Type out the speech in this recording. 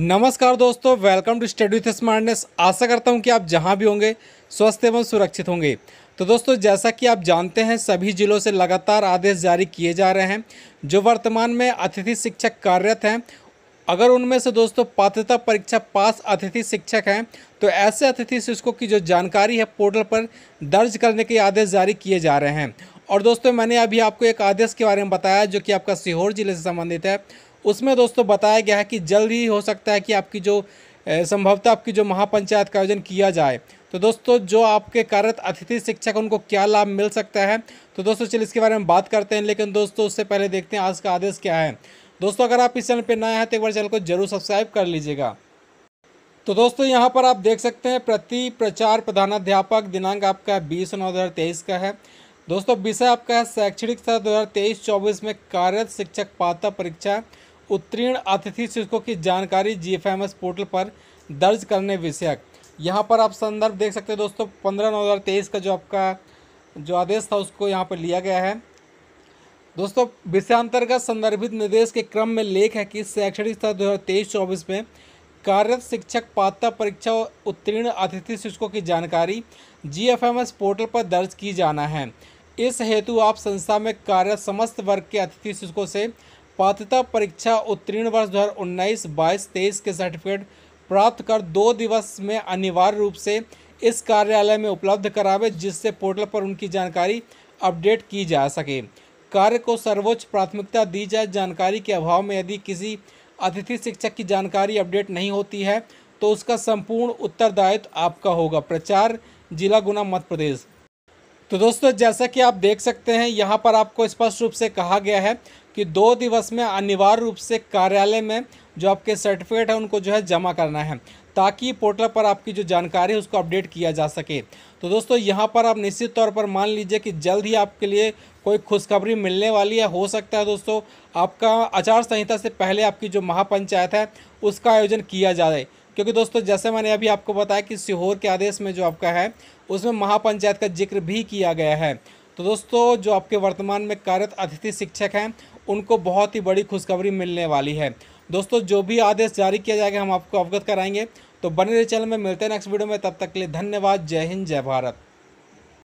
नमस्कार दोस्तों welcome to study with smartness आशा करता हूं कि आप जहां भी होंगे स्वस्थ एवं सुरक्षित होंगे तो दोस्तों जैसा कि आप जानते हैं सभी जिलों से लगातार आदेश जारी किए जा रहे हैं जो वर्तमान में अतिथि शिक्षक कार्यरत हैं अगर उनमें से दोस्तों पात्रता परीक्षा पास अतिथि शिक्षक हैं तो ऐसे अतिथि शिक्षकों की जो जानकारी है पोर्टल पर दर्ज करने के आदेश जारी किए जा रहे हैं और दोस्तों मैंने अभी आपको एक आदेश के बारे में बताया जो कि आपका सीहोर जिले से संबंधित है उसमें दोस्तों बताया गया है कि जल्द ही हो सकता है कि आपकी जो संभवतः आपकी जो महापंचायत का आयोजन किया जाए तो दोस्तों जो आपके कार्यरत अतिथि शिक्षक उनको क्या लाभ मिल सकता है तो दोस्तों चलिए इसके बारे में बात करते हैं लेकिन दोस्तों उससे पहले देखते हैं आज का आदेश क्या है दोस्तों अगर आप इस चैनल पर नए हैं तो एक बार चैनल को जरूर सब्सक्राइब कर लीजिएगा तो दोस्तों यहाँ पर आप देख सकते हैं प्रति प्रचार प्रधानाध्यापक दिनांक आपका है बीस नौ दो का है दोस्तों विषय आपका है शैक्षणिक सत्र दो हज़ार में कार्यरत शिक्षक पात्र परीक्षा उत्तीर्ण अतिथि शिक्षकों की जानकारी जीएफएमएस पोर्टल पर दर्ज करने विषयक यहाँ पर आप संदर्भ देख सकते हैं दोस्तों पंद्रह नौ हज़ार तेईस का जो आपका जो आदेश था उसको यहाँ पर लिया गया है दोस्तों विषयांतर्गत संदर्भित निर्देश के क्रम में लेख है कि शैक्षणिक सत्र दो हज़ार तेईस चौबीस में कार्यरत शिक्षक पात्रता परीक्षा उत्तीर्ण अतिथि शिक्षकों की जानकारी जीएफएमएस पोर्टल पर दर्ज की जाना है इस हेतु आप संस्था में कार्यरत समस्त वर्ग के अतिथि शिक्षकों से पात्रता परीक्षा उत्तीर्ण वर्ष दो हज़ार उन्नीस बाईस तेईस के सर्टिफिकेट प्राप्त कर दो दिवस में अनिवार्य रूप से इस कार्यालय में उपलब्ध करावे जिससे पोर्टल पर उनकी जानकारी अपडेट की जा सके कार्य को सर्वोच्च प्राथमिकता दी जाए जानकारी के अभाव में यदि किसी अतिथि शिक्षक की जानकारी अपडेट नहीं होती है तो उसका संपूर्ण उत्तरदायित्व आपका होगा प्रचार जिला गुना मध्य प्रदेश तो दोस्तों जैसा कि आप देख सकते हैं यहाँ पर आपको स्पष्ट रूप से कहा गया है कि दो दिवस में अनिवार्य रूप से कार्यालय में जो आपके सर्टिफिकेट हैं उनको जो है जमा करना है ताकि पोर्टल पर आपकी जो जानकारी है उसको अपडेट किया जा सके तो दोस्तों यहाँ पर आप निश्चित तौर पर मान लीजिए कि जल्द ही आपके लिए कोई खुशखबरी मिलने वाली है हो सकता है दोस्तों आपका आचार संहिता से पहले आपकी जो महापंचायत है उसका आयोजन किया जाए क्योंकि दोस्तों जैसे मैंने अभी आपको बताया कि सीहोर के आदेश में जो आपका है उसमें महापंचायत का जिक्र भी किया गया है तो दोस्तों जो आपके वर्तमान में कार्यरत अतिथि शिक्षक हैं उनको बहुत ही बड़ी खुशखबरी मिलने वाली है दोस्तों जो भी आदेश जारी किया जाएगा हम आपको अवगत कराएंगे तो बने रहे चैनल में मिलते हैं नेक्स्ट वीडियो में तब तक के लिए धन्यवाद जय हिंद जय भारत